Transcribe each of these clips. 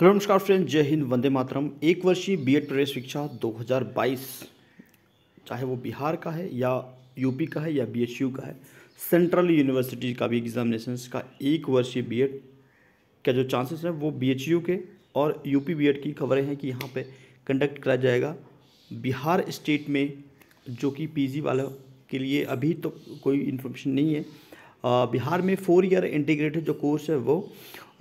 hello नमस्कार friend जय हिंद वंदे मातरम एक वर्षीय बीएड प्रवेश शिक्षा 2022 चाहे वो बिहार का है या यूपी का है या बीएचयू का है सेंट्रल यूनिवर्सिटी का भी एग्जामिनेशन का एक वर्षीय बीएड का जो चांसेस है वो बीएचयू के और यूपी बीएड की खबरें हैं कि यहाँ पे कंडक्ट कराया जाएगा बिहार स्टेट में जो कि पी वालों के लिए अभी तो कोई इन्फॉर्मेशन नहीं है बिहार में फोर ईयर इंटीग्रेटेड जो कोर्स है वो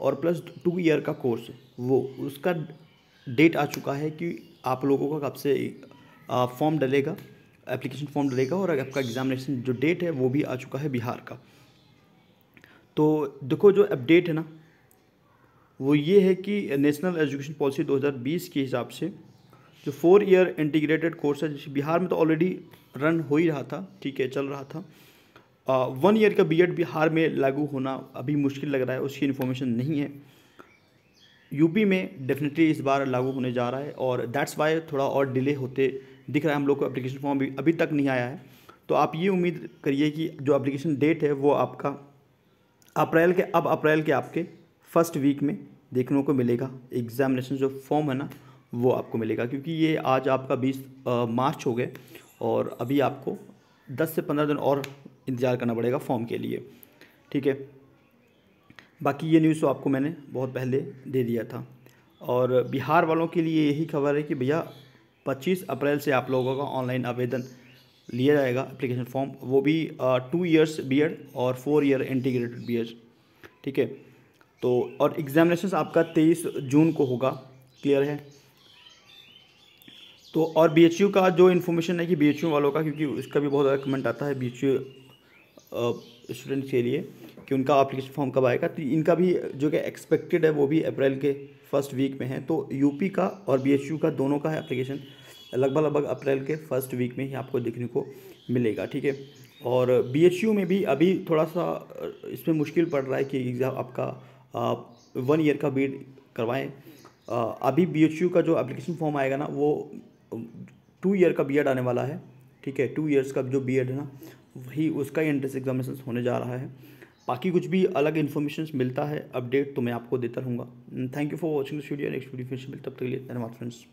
और प्लस टू ईयर का कोर्स वो उसका डेट आ चुका है कि आप लोगों का कब से फॉर्म डलेगा एप्लीकेशन फॉर्म डलेगा और आपका एग्जामिनेशन जो डेट है वो भी आ चुका है बिहार का तो देखो जो अपडेट है ना वो ये है कि नेशनल एजुकेशन पॉलिसी 2020 के हिसाब से जो फोर ईयर इंटीग्रेटेड कोर्स है जैसे बिहार में तो ऑलरेडी रन हो ही रहा था ठीक है चल रहा था वन ईयर का बीएड बिहार में लागू होना अभी मुश्किल लग रहा है उसकी इन्फॉर्मेशन नहीं है यूपी में डेफिनेटली इस बार लागू होने जा रहा है और दैट्स वाई थोड़ा और डिले होते दिख रहा है हम लोग को एप्लीकेशन फॉर्म भी अभी तक नहीं आया है तो आप ये उम्मीद करिए कि जो एप्लीकेशन डेट है वो आपका अप्रैल के अब अप्रैल के आपके फर्स्ट वीक में देखने को मिलेगा एग्जामिनेशन जो फॉर्म है ना वो आपको मिलेगा क्योंकि ये आज आपका बीस मार्च हो गए और अभी आपको दस से पंद्रह दिन और इंतज़ार करना पड़ेगा फॉर्म के लिए ठीक है बाकी ये न्यूज़ तो आपको मैंने बहुत पहले दे दिया था और बिहार वालों के लिए यही खबर है कि भैया 25 अप्रैल से आप लोगों का ऑनलाइन आवेदन लिया जाएगा अप्लीकेशन फॉर्म वो भी टू ईयर्स बी और फोर ईयर इंटीग्रेटेड बी ठीक है तो और एग्जामिनेशन आपका तेईस जून को होगा क्लियर है तो और बी का जो इन्फॉर्मेशन है कि बी वालों का क्योंकि उसका भी बहुत ज़्यादा कमेंट आता है बी स्टूडेंट्स के लिए कि उनका अप्लीकेशन फॉर्म कब आएगा तो इनका भी जो कि एक्सपेक्टेड है वो भी अप्रैल के फर्स्ट वीक में है तो यूपी का और बीएचयू का दोनों का है अप्लीकेशन लगभग लगभग अप्रैल के फर्स्ट वीक में ही आपको देखने को मिलेगा ठीक है और बीएचयू में भी अभी थोड़ा सा इसमें मुश्किल पड़ रहा है कि एग्ज़ाम आपका वन ईयर का बीड करवाएं अभी बीएचयू का जो एप्लीकेशन फॉर्म आएगा ना वो टू ईयर का बी आने वाला है ठीक है टू ईयर्स का जो बी है ना वही उसका ही एंट्रेंस एग्जामिनेशन होने जा रहा है बाकी कुछ भी अलग इन्फॉर्मेशन मिलता है अपडेट तो मैं आपको देता रहूँगा thank you for watching this video next video फिर मिलता तब तक के लिए धन्यवाद फ्रेंड्स